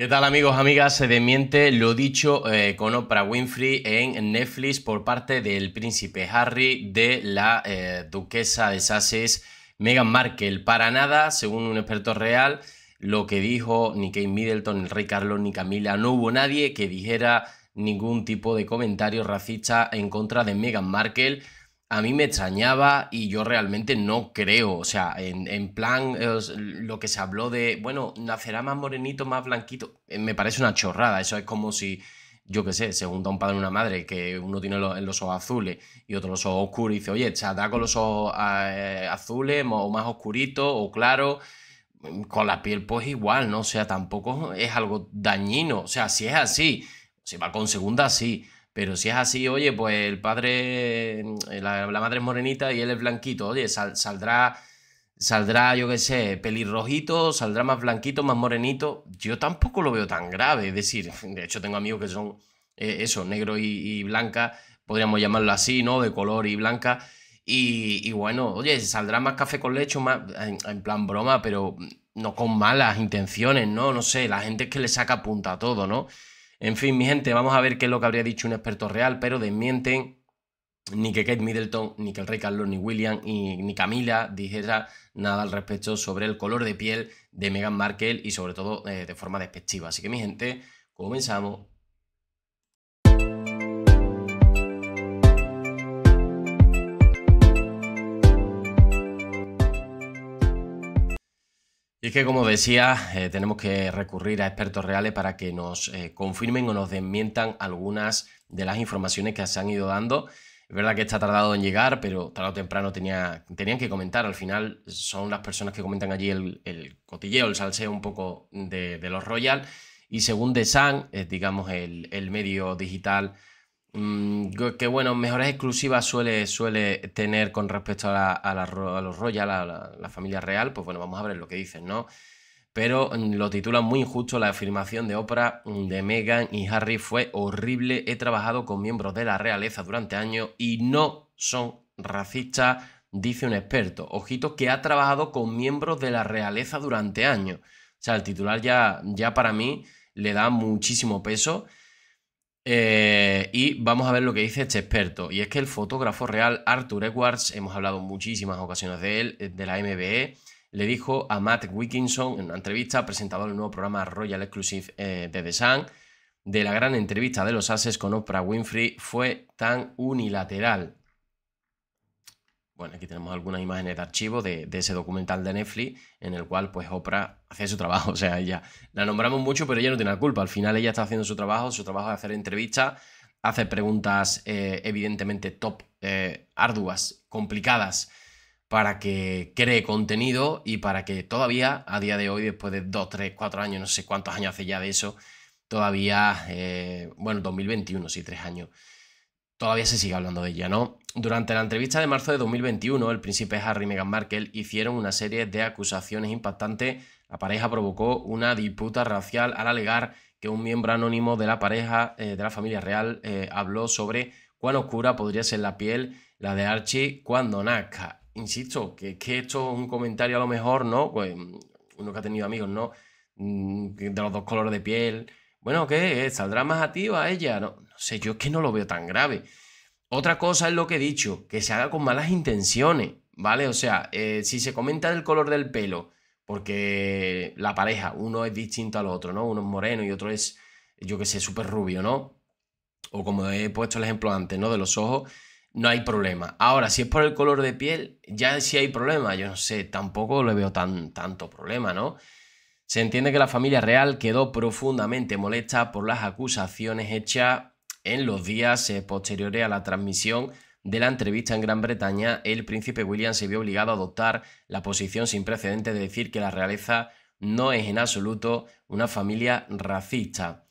¿Qué tal amigos, amigas? Se demiente lo dicho eh, con Oprah Winfrey en Netflix por parte del príncipe Harry de la eh, duquesa de Sussex, Meghan Markle. Para nada, según un experto real, lo que dijo ni Kate Middleton, el rey Carlos ni Camila, no hubo nadie que dijera ningún tipo de comentario racista en contra de Meghan Markle a mí me extrañaba y yo realmente no creo, o sea, en, plan eh, lo que se habló de, bueno, nacerá más morenito, más blanquito, eh, me parece una chorrada, eso es como si, yo qué sé, se junta un padre y una madre que uno tiene los, ojos azules y otro los ojos oscuros y dice, oye, da con los ojos ah, eh, azules o más oscurito o claro. Mm, con la piel, pues igual, ¿no? O sea, tampoco es algo dañino. O sea, si es así, si va con segunda, sí pero si es así, oye, pues el padre, mm, la, madre es morenita y él es blanquito, oye, saldrá, saldrá, yo qué sé, pelirrojito, saldrá más blanquito, más morenito. Yo tampoco lo veo tan grave, es decir, de hecho tengo amigos que son eh, eso, negro y, blanca, podríamos llamarlo así, ¿no? De color y blanca. Y, bueno, oye, saldrá más café con lecho, más, en, en plan broma, pero no con malas intenciones, ¿no? No sé, la gente es que le saca punta a todo, ¿no? En fin, mi gente, vamos a ver qué es lo que habría dicho un experto real, pero desmienten ni que Kate Middleton, ni que el rey Carlos, ni William, ni Camila dijera nada al respecto sobre el color de piel de Meghan Markle y sobre todo eh, de forma despectiva. Así que mi gente, comenzamos Y es que, como decía, eh, tenemos que recurrir a expertos reales para que nos eh, confirmen o nos desmientan algunas de las informaciones que se han ido dando. Es verdad que está tardado en llegar, pero tarde o temprano tenía, tenían que comentar. Al final son las personas que comentan allí el, cotilleo, el salseo un poco de, los Royal. Y según The Sun, digamos el, el medio digital Mm, que bueno, mejores exclusivas suele, suele tener con respecto a, los Royal, a la, familia real, pues bueno, vamos a ver lo que dicen, ¿no? Pero mm, lo titulan muy injusto la afirmación de Oprah mm, de Meghan y Harry fue horrible. He trabajado con miembros de la realeza durante años y no son racistas, dice un experto. Ojito que ha trabajado con miembros de la realeza durante años. O sea, el titular ya, ya para mí le da muchísimo peso. Eh, y vamos a ver lo que dice este experto. Y es que el fotógrafo real Arthur Edwards, hemos hablado muchísimas ocasiones de él, eh, de la MBE, le dijo a Matt Wickinson en una entrevista, presentador del nuevo programa Royal Exclusive eh, de The Sun, de la gran entrevista de los Ases con Oprah Winfrey fue tan unilateral. Bueno, aquí tenemos algunas imágenes de archivo de, ese documental de Netflix en el cual pues Oprah hace su trabajo. O sea, ella la nombramos mucho, pero ella no tiene la culpa. Al final ella está haciendo su trabajo, su trabajo es hacer entrevistas, hacer preguntas eh, evidentemente top, eh, arduas, complicadas, para que cree contenido y para que todavía a día de hoy, después de dos, tres, cuatro años, no sé cuántos años hace ya de eso, todavía, eh, bueno, 2021, sí, tres años todavía se sigue hablando de ella, ¿no? Durante la entrevista de marzo de 2021, el príncipe Harry y Meghan Markle hicieron una serie de acusaciones impactantes. La pareja provocó una disputa racial al alegar que un miembro anónimo de la pareja, eh, de la familia real, eh, habló sobre cuán oscura podría ser la piel, la de Archie, cuando nazca. Insisto, que, que esto es un comentario a lo mejor, ¿no? Pues uno que ha tenido amigos, ¿no? Mm, de los dos colores de piel, bueno, ¿qué? Eh, ¿Saldrá más activa ella? No, no sé, yo es que no lo veo tan grave. Otra cosa es lo que he dicho, que se haga con malas intenciones, ¿vale? O sea, eh, si se comenta del color del pelo, porque la pareja, uno es distinto al otro, ¿no? Uno es moreno y otro es, yo qué sé, súper rubio, ¿no? O como he puesto el ejemplo antes, ¿no? De los ojos, no hay problema. Ahora, si es por el color de piel, ya sí hay problema. Yo no sé, tampoco le veo tan, tanto problema, ¿no? Se entiende que la familia real quedó profundamente molesta por las acusaciones hechas en los días eh, posteriores a la transmisión de la entrevista en Gran Bretaña, el príncipe William se vio obligado a adoptar la posición sin precedentes de decir que la realeza no es en absoluto una familia racista.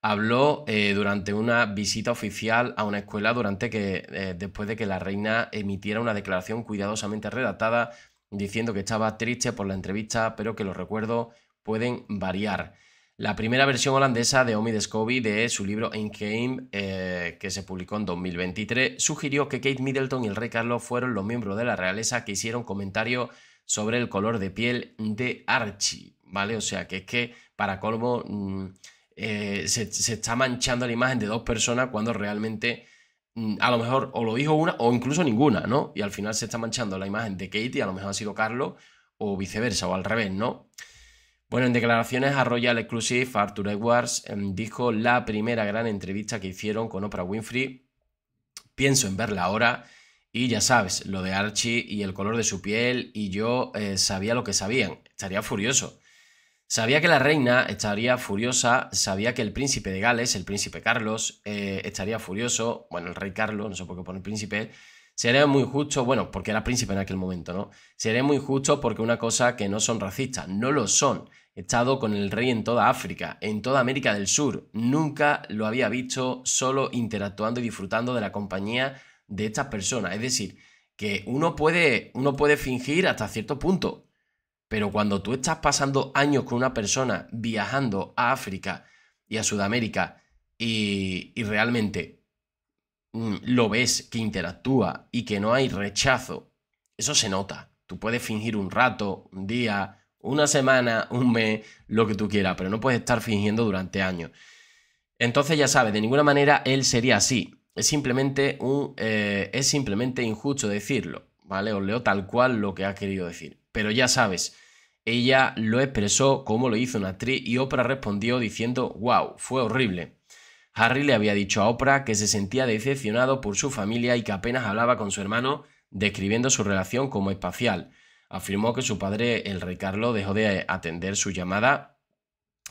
Habló eh, durante una visita oficial a una escuela durante que, eh, después de que la reina emitiera una declaración cuidadosamente redactada diciendo que estaba triste por la entrevista, pero que lo recuerdo pueden variar. La primera versión holandesa de Omid Descovy de su libro In Game... Eh, que se publicó en 2023, sugirió que Kate Middleton y el rey Carlos fueron los miembros de la realeza que hicieron comentario sobre el color de piel de Archie, ¿vale? O sea, que es que, para colmo, mm, eh, se, está manchando la imagen de dos personas cuando realmente mm, a lo mejor o lo dijo una o incluso ninguna, ¿no? Y al final se está manchando la imagen de Kate y a lo mejor ha sido Carlos o viceversa o al revés, ¿no? Bueno, en declaraciones a Royal Exclusive, Arthur Edwards em, dijo la primera gran entrevista que hicieron con Oprah Winfrey. Pienso en verla ahora y ya sabes, lo de Archie y el color de su piel y yo eh, sabía lo que sabían. Estaría furioso. Sabía que la reina estaría furiosa, sabía que el príncipe de Gales, el príncipe Carlos, eh, estaría furioso, bueno, el rey Carlos, no sé por qué pone príncipe, Sería muy justo, bueno, porque era príncipe en aquel momento, ¿no? Sería muy justo porque una cosa que no son racistas, no lo son. He estado con el rey en toda África, en toda América del Sur. Nunca lo había visto solo interactuando y disfrutando de la compañía de estas personas. Es decir, que uno puede, uno puede fingir hasta cierto punto, pero cuando tú estás pasando años con una persona viajando a África y a Sudamérica y, y realmente Mm, lo ves que interactúa y que no hay rechazo, eso se nota. Tú puedes fingir un rato, un día, una semana, un mes, lo que tú quieras, pero no puedes estar fingiendo durante años. Entonces ya sabes, de ninguna manera él sería así. Es simplemente, un, eh, es simplemente injusto decirlo, ¿vale? Os leo tal cual lo que ha querido decir. Pero ya sabes, ella lo expresó como lo hizo una actriz y Oprah respondió diciendo, wow, fue horrible. Harry le había dicho a Oprah que se sentía decepcionado por su familia y que apenas hablaba con su hermano, describiendo su relación como espacial. Afirmó que su padre, el rey Carlos, dejó de atender su llamada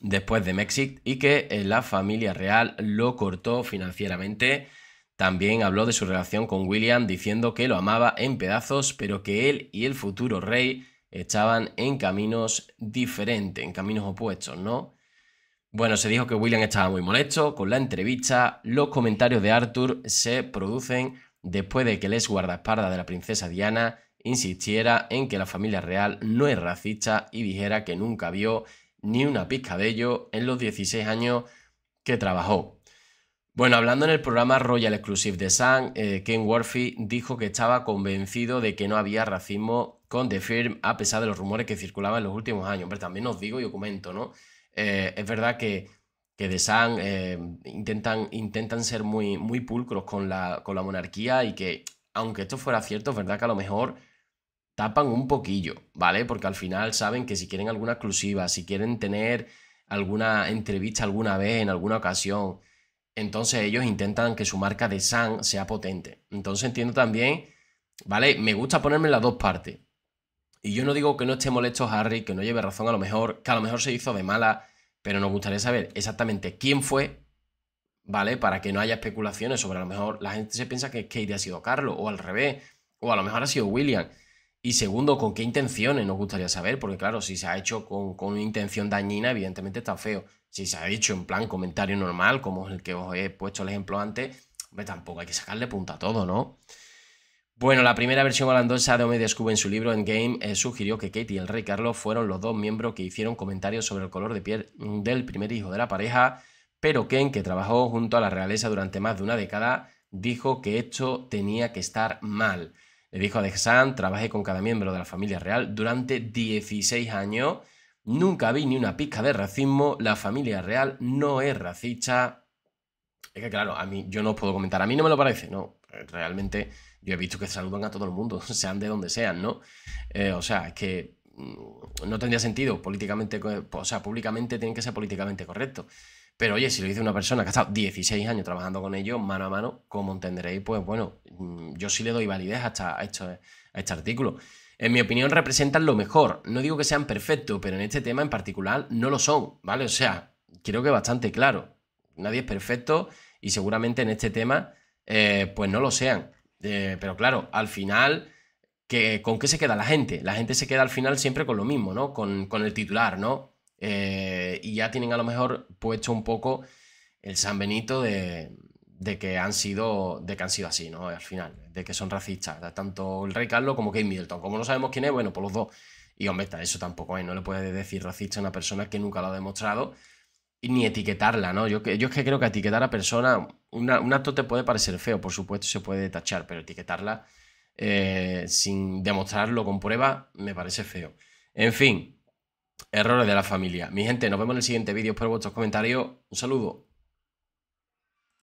después de México y que eh, la familia real lo cortó financieramente. También habló de su relación con William diciendo que lo amaba en pedazos, pero que él y el futuro rey estaban en caminos diferentes, en caminos opuestos, ¿no? Bueno, se dijo que William estaba muy molesto con la entrevista. Los comentarios de Arthur se producen después de que el ex guardaespaldas de la princesa Diana insistiera en que la familia real no es racista y dijera que nunca vio ni una pizca de ello en los 16 años que trabajó. Bueno, hablando en el programa Royal Exclusive de Sun, eh, Ken Worthy dijo que estaba convencido de que no había racismo con The Firm a pesar de los rumores que circulaban en los últimos años. Pero también os digo y os comento, ¿no? Eh, es verdad que, que de San eh, intentan, intentan ser muy, muy pulcros con la, con la monarquía y que, aunque esto fuera cierto, es verdad que a lo mejor tapan un poquillo, ¿vale? Porque al final saben que si quieren alguna exclusiva, si quieren tener alguna entrevista alguna vez, en alguna ocasión, entonces ellos intentan que su marca de San sea potente. Entonces entiendo también, ¿vale? Me gusta ponerme en las dos partes. Y yo no digo que no esté molesto Harry, que no lleve razón a lo mejor, que a lo mejor se hizo de mala, pero nos gustaría saber exactamente quién fue, ¿vale? Para que no haya especulaciones sobre a lo mejor la gente se piensa que Katie ha sido Carlos, o al revés, o a lo mejor ha sido William. Y segundo, ¿con qué intenciones nos gustaría saber? Porque claro, si se ha hecho con, una intención dañina, evidentemente está feo. Si se ha hecho en plan comentario normal, como el que os he puesto el ejemplo antes, hombre, tampoco hay que sacarle punta a todo, ¿no? Bueno, la primera versión holandesa de Omedia en su libro Endgame Game eh, sugirió que Katie y el rey Carlos fueron los dos miembros que hicieron comentarios sobre el color de piel del primer hijo de la pareja, pero Ken, que trabajó junto a la realeza durante más de una década, dijo que esto tenía que estar mal. Le dijo a Dexan, trabajé con cada miembro de la familia real durante 16 años, nunca vi ni una pizca de racismo, la familia real no es racista. Es que claro, a mí yo no os puedo comentar, a mí no me lo parece, no, realmente yo he visto que saludan a todo el mundo, sean de donde sean, ¿no? Eh, o sea, es que mm, no tendría sentido políticamente, o sea, públicamente tienen que ser políticamente correctos. Pero oye, si lo dice una persona que ha estado 16 años trabajando con ellos mano a mano, como entenderéis, pues bueno, mm, yo sí le doy validez hasta a, este artículo. En mi opinión, representan lo mejor. No digo que sean perfectos, pero en este tema en particular no lo son, ¿vale? O sea, creo que bastante claro. Nadie es perfecto y seguramente en este tema eh, pues no lo sean. Eh, pero claro, al final, que ¿con qué se queda la gente? La gente se queda al final siempre con lo mismo, ¿no? Con, el titular, ¿no? Eh, y ya tienen a lo mejor puesto un poco el San Benito de, que han sido, de que han sido así, ¿no? Al final, de que son racistas, tanto el Rey Carlos como Kate Middleton. Como no sabemos quién es, bueno, por pues los dos. Y hombre, eso tampoco no le puedes decir racista a una persona que nunca lo ha demostrado ni etiquetarla, ¿no? Yo, es que creo que etiquetar a persona, un acto te puede parecer feo, por supuesto, se puede tachar, pero etiquetarla eh, sin demostrarlo con prueba me parece feo. En fin, errores de la familia. Mi gente, nos vemos en el siguiente vídeo. Espero vuestros comentarios. Un saludo.